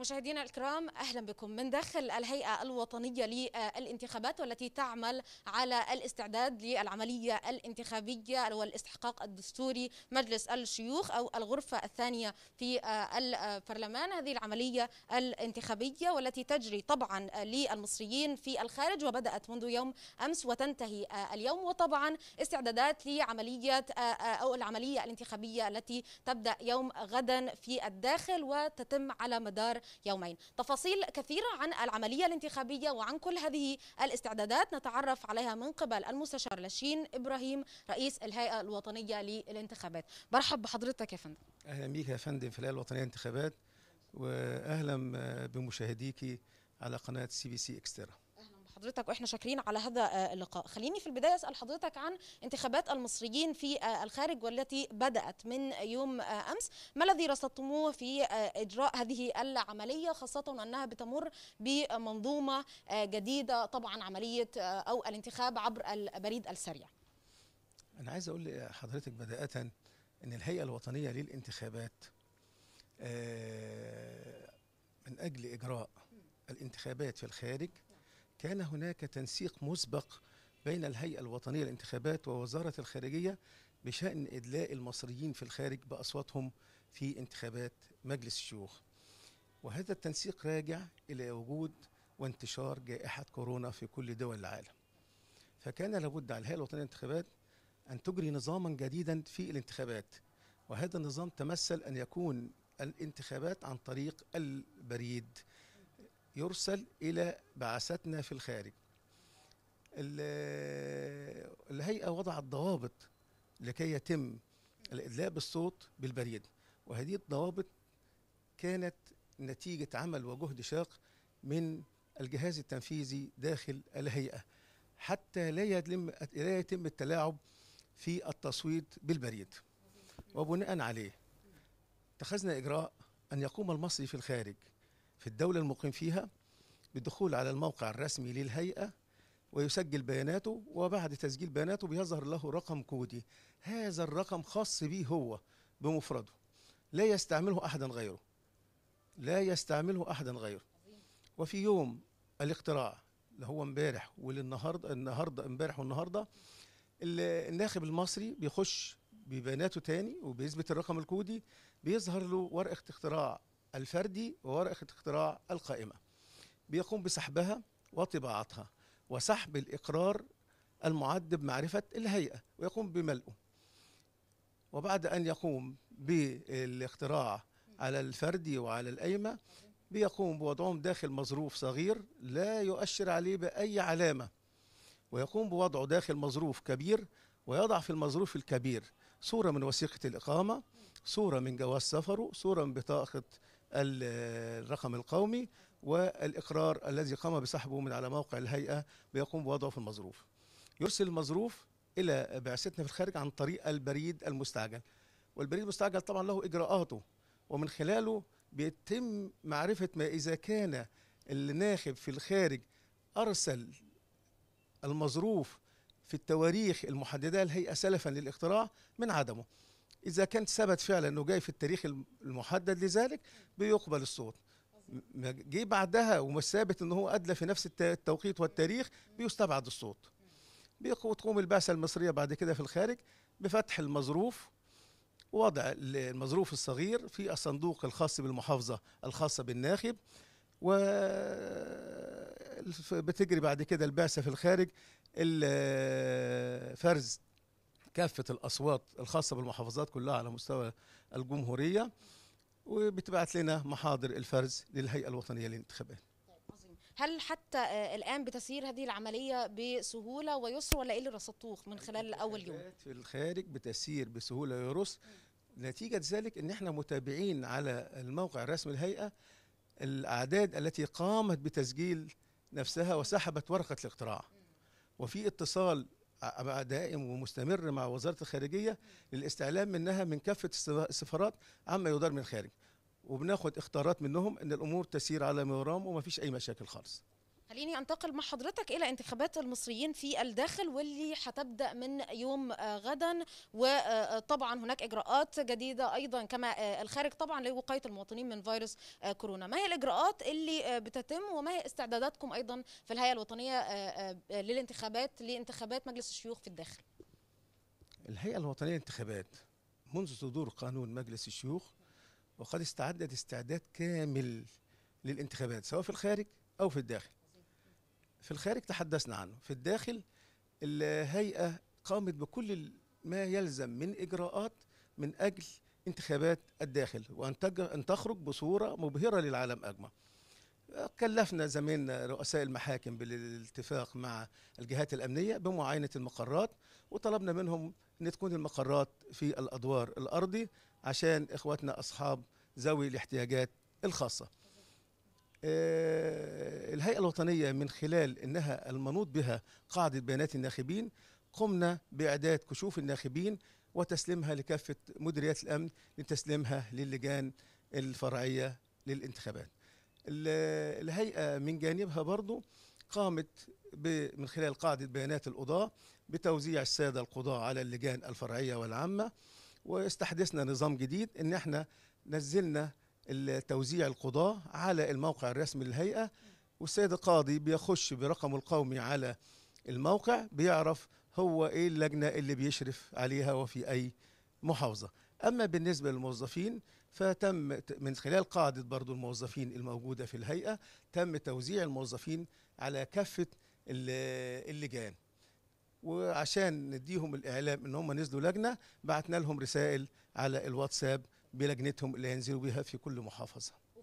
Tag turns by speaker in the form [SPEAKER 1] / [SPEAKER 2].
[SPEAKER 1] مشاهدينا الكرام اهلا بكم من داخل الهيئه الوطنيه للانتخابات والتي تعمل على الاستعداد للعمليه الانتخابيه والاستحقاق الدستوري مجلس الشيوخ او الغرفه الثانيه في البرلمان هذه العمليه الانتخابيه والتي تجري طبعا للمصريين في الخارج وبدات منذ يوم امس وتنتهي اليوم وطبعا استعدادات لعمليه او العمليه الانتخابيه التي تبدا يوم غدا في الداخل وتتم على مدار يومين تفاصيل كثيرة عن العملية الانتخابية وعن كل هذه الاستعدادات نتعرف عليها من قبل المستشار لشين إبراهيم رئيس الهيئة الوطنية للانتخابات برحب بحضرتك يا فندم
[SPEAKER 2] أهلا بيك يا فندم في الهيئة الوطنية للانتخابات وأهلا آه، بمشاهديك على قناة سي بي سي إكسترا
[SPEAKER 1] حضرتك واحنا شاكرين على هذا آه، اللقاء خليني في البدايه اسال حضرتك عن انتخابات المصريين في آه، الخارج والتي بدات من يوم آه، امس ما الذي رصدتموه في اجراء هذه العمليه خاصه انها بتمر بمنظومه جديده طبعا عمليه او الانتخاب عبر البريد السريع
[SPEAKER 2] انا عايز اقول لحضرتك بدايه ان الهيئه الوطنيه للانتخابات من اجل اجراء الانتخابات في الخارج كان هناك تنسيق مسبق بين الهيئة الوطنية للانتخابات ووزارة الخارجية بشأن إدلاء المصريين في الخارج بأصواتهم في انتخابات مجلس الشيوخ وهذا التنسيق راجع إلى وجود وانتشار جائحة كورونا في كل دول العالم فكان لابد على الهيئة الوطنية للانتخابات أن تجري نظاما جديدا في الانتخابات وهذا النظام تمثل أن يكون الانتخابات عن طريق البريد يرسل إلى بعثتنا في الخارج الهيئة وضعت ضوابط لكي يتم الإدلاء بالصوت بالبريد وهذه الضوابط كانت نتيجة عمل وجهد شاق من الجهاز التنفيذي داخل الهيئة حتى لا يتم لا يتم التلاعب في التصويت بالبريد وبناء عليه اتخذنا إجراء أن يقوم المصري في الخارج في الدولة المقيم فيها بالدخول على الموقع الرسمي للهيئة ويسجل بياناته وبعد تسجيل بياناته بيظهر له رقم كودي هذا الرقم خاص به هو بمفرده لا يستعمله أحدا غيره لا يستعمله أحدا غيره وفي يوم الاقتراع اللي هو امبارح وللنهارده النهارده امبارح والنهارده الناخب المصري بيخش ببياناته تاني وبيثبت الرقم الكودي بيظهر له ورقه اختراع الفردي وورقه اختراع القائمه بيقوم بسحبها وطباعتها وسحب الإقرار المعد بمعرفة الهيئة ويقوم بملئه وبعد أن يقوم بالاختراع على الفردي وعلى الأيمة بيقوم بوضعهم داخل مظروف صغير لا يؤشر عليه بأي علامة ويقوم بوضعه داخل مظروف كبير ويضع في المظروف الكبير صورة من وثيقة الإقامة صورة من جواز سفره صورة من بطاقة الرقم القومي والإقرار الذي قام بسحبه من على موقع الهيئة بيقوم بوضعه في المظروف يرسل المظروف إلى بعثتنا في الخارج عن طريق البريد المستعجل والبريد المستعجل طبعا له إجراءاته ومن خلاله بيتم معرفة ما إذا كان الناخب في الخارج أرسل المظروف في التواريخ المحددة الهيئة سلفا للاقتراع من عدمه إذا كان ثبت فعلا أنه جاي في التاريخ المحدد لذلك بيقبل الصوت جه بعدها ومش ثابت ان هو ادلى في نفس التوقيت والتاريخ بيستبعد الصوت بتقوم البعثه المصريه بعد كده في الخارج بفتح المظروف وضع المظروف الصغير في الصندوق الخاص بالمحافظه الخاصه بالناخب و بتجري بعد كده البعثه في الخارج فرز كافه الاصوات الخاصه بالمحافظات كلها على مستوى الجمهوريه وبتبعت لنا محاضر الفرز للهيئه الوطنيه للانتخابات
[SPEAKER 1] طيب، هل حتى آه، الان بتسير هذه العمليه بسهوله ويسر ولا ايه اللي رصدتوه من خلال اول يوم؟
[SPEAKER 2] في الخارج بتسير بسهوله ويسر نتيجه ذلك ان احنا متابعين على الموقع الرسمي الهيئه الاعداد التي قامت بتسجيل نفسها وسحبت ورقه الاقتراع وفي اتصال ابقى دائم ومستمر مع وزاره الخارجيه للاستعلام منها من كافه السفارات عما يدار من الخارج وبناخد اختارات منهم ان الامور تسير على ما يرام وما فيش اي مشاكل خالص
[SPEAKER 1] خليني انتقل مع حضرتك الى انتخابات المصريين في الداخل واللي هتبدا من يوم آه، غدا وطبعا هناك اجراءات جديده ايضا كما آه، الخارج طبعا لوقايه المواطنين من فيروس آه، كورونا ما هي الاجراءات اللي بتتم وما هي استعداداتكم ايضا في الهيئه الوطنيه للانتخابات لانتخابات مجلس الشيوخ في الداخل
[SPEAKER 2] الهيئه الوطنيه للانتخابات منذ صدور قانون مجلس الشيوخ وقد استعدت استعداد كامل للانتخابات سواء في الخارج او في الداخل في الخارج تحدثنا عنه في الداخل الهيئة قامت بكل ما يلزم من إجراءات من أجل انتخابات الداخل وأن تخرج بصورة مبهرة للعالم أجمع كلفنا زميلنا رؤساء المحاكم بالاتفاق مع الجهات الأمنية بمعاينة المقرات وطلبنا منهم أن تكون المقرات في الأدوار الأرضي عشان إخواتنا أصحاب ذوي الاحتياجات الخاصة آه، الهيئة الوطنية من خلال أنها المنوط بها قاعدة بيانات الناخبين قمنا بإعداد كشوف الناخبين وتسليمها لكافة مديريات الأمن لتسليمها للجان الفرعية للانتخابات الهيئة من جانبها برضو قامت من خلال قاعدة بيانات القضاة بتوزيع السادة القضاة على اللجان الفرعية والعامة واستحدثنا نظام جديد ان احنا نزلنا توزيع القضاة على الموقع الرسمي للهيئة والسيد القاضي بيخش برقمه القومي على الموقع بيعرف هو ايه اللجنة اللي بيشرف عليها وفي اي محافظة اما بالنسبة للموظفين فتم من خلال قاعدة برضو الموظفين الموجودة في الهيئة تم توزيع الموظفين على كافة اللجان وعشان نديهم الاعلام ان هم نزلوا لجنه بعتنا لهم رسائل على الواتساب بلجنتهم اللي هينزلوا بها في كل محافظه